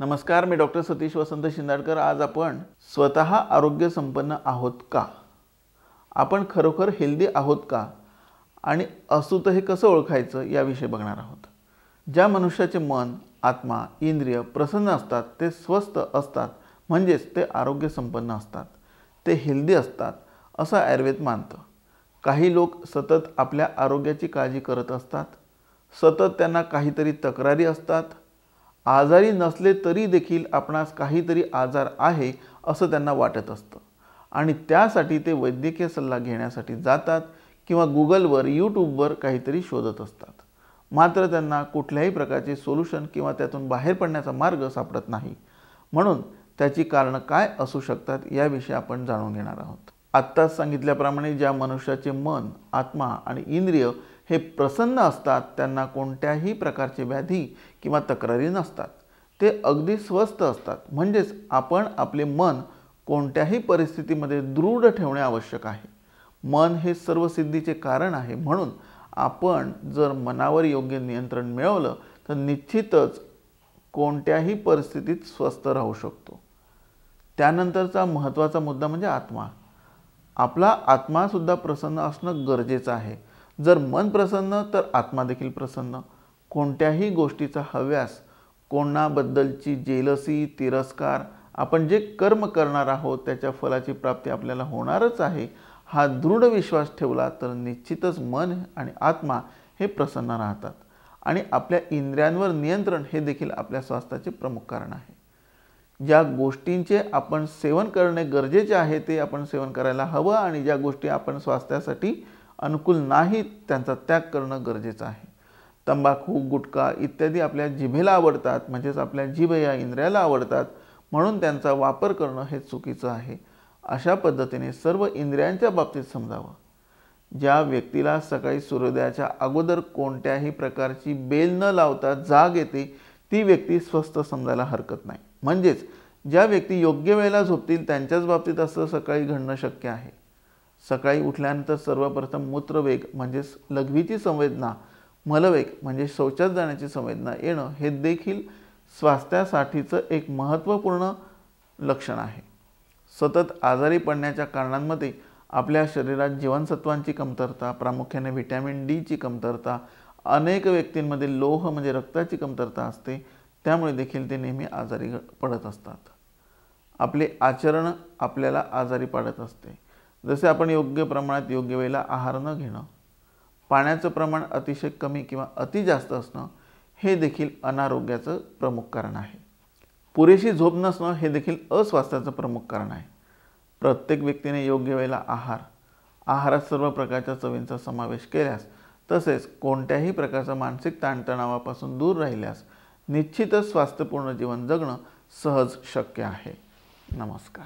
नमस्कार मी डॉक्टर सतीश वसंत शिंदाडकर आज आपण स्वतः आरोग्य संपन्न आहोत का आपण खरोखर हेल्दी आहोत का आणि असू हे कसं ओळखायचं याविषयी बघणार आहोत ज्या मनुष्याचे मन आत्मा इंद्रिय प्रसन्न असतात ते स्वस्त असतात म्हणजेच ते आरोग्य संपन्न असतात ते हेल्दी असतात असं आयुर्वेद मानतं काही लोक सतत आपल्या आरोग्याची काळजी करत असतात सतत त्यांना काहीतरी तक्रारी असतात आजारी नसले तरी देखील आपणास काहीतरी आजार आहे असं त्यांना वाटत असतं आणि त्यासाठी ते वैद्यकीय सल्ला घेण्यासाठी जातात किंवा गुगलवर यूट्यूबवर काहीतरी शोधत असतात मात्र त्यांना कुठल्याही प्रकारचे सोल्युशन किंवा त्यातून बाहेर पडण्याचा मार्ग सापडत नाही म्हणून त्याची कारणं काय असू शकतात याविषयी आपण जाणून घेणार आहोत आत्ताच सांगितल्याप्रमाणे ज्या मनुष्याचे मन आत्मा आणि इंद्रिय हे प्रसन्न असतात त्यांना कोणत्याही प्रकारची व्याधी किंवा तक्रारी नसतात ते अगदी स्वस्थ असतात म्हणजेच आपण आपले मन कोणत्याही परिस्थितीमध्ये दृढ ठेवणे आवश्यक आहे मन हे सर्व सिद्धीचे कारण आहे म्हणून आपण जर मनावर योग्य नियंत्रण मिळवलं तर निश्चितच कोणत्याही परिस्थितीत स्वस्थ राहू शकतो त्यानंतरचा महत्त्वाचा मुद्दा म्हणजे आत्मा आपला आत्मासुद्धा प्रसन्न असणं गरजेचं आहे जर मन प्रसन्न तर आत्मा देखील प्रसन्न कोणत्याही गोष्टीचा हव्यास कोणाबद्दलची जेलसी तिरस्कार आपण जे कर्म करणार आहोत त्याच्या फलाची प्राप्ती आपल्याला होणारच आहे हा दृढ विश्वास ठेवला तर निश्चितच मन आणि आत्मा हे प्रसन्न राहतात आणि आपल्या इंद्रियांवर नियंत्रण हे देखील आपल्या स्वास्थ्याचे प्रमुख कारण आहे ज्या गोष्टींचे आपण सेवन करणे गरजेचे आहे ते आपण सेवन करायला हवं आणि ज्या गोष्टी आपण स्वास्थ्यासाठी अनुकूल नाहीत त्यांचा त्याग करणं गरजेचं आहे तंबाखू गुटखा इत्यादी आपल्या जिभेला आवडतात म्हणजेच आपल्या जिभ या इंद्रियाला आवडतात म्हणून त्यांचा वापर करणं हे चुकीचं आहे अशा पद्धतीने सर्व इंद्रियांच्या बाबतीत समजावं ज्या व्यक्तीला सकाळी सूर्योदयाच्या अगोदर कोणत्याही प्रकारची बेल न लावता जाग येते ती व्यक्ती स्वस्थ समजायला हरकत नाही म्हणजेच ज्या व्यक्ती योग्य वेळेला झोपतील त्यांच्याच बाबतीत असं सकाळी घडणं शक्य आहे सकाळी उठल्यानंतर सर्वप्रथम मूत्रवेग म्हणजेच लघवीची संवेदना मलवेग म्हणजे शौचात जाण्याची संवेदना येणं हे देखील स्वास्थ्यासाठीचं एक महत्त्वपूर्ण लक्षण आहे सतत आजारी पडण्याच्या कारणांमध्ये आपल्या शरीरात जीवनसत्वांची कमतरता प्रामुख्याने व्हिटॅमिन डीची कमतरता अनेक व्यक्तींमध्ये लोह म्हणजे रक्ताची कमतरता असते त्यामुळे देखील ते नेहमी आजारी पडत असतात आपले आचरण आपल्याला आजारी पाडत असते जसे आपण योग्य प्रमाणात योग्य वेळेला आहार न घेणं पाण्याचं प्रमाण अतिशय कमी किंवा अति जास्त असणं हे देखील अनारोग्याचं प्रमुख कारण आहे पुरेशी झोप नसणं हे देखील अस्वास्थ्याचं प्रमुख कारण आहे प्रत्येक व्यक्तीने योग्य वेळेला आहार आहारात सर्व प्रकारच्या चवींचा समावेश केल्यास तसेच कोणत्याही प्रकारचा मानसिक ताणतणावापासून दूर राहिल्यास निश्चितच स्वास्थ्यपूर्ण जीवन जगणं सहज शक्य आहे नमस्कार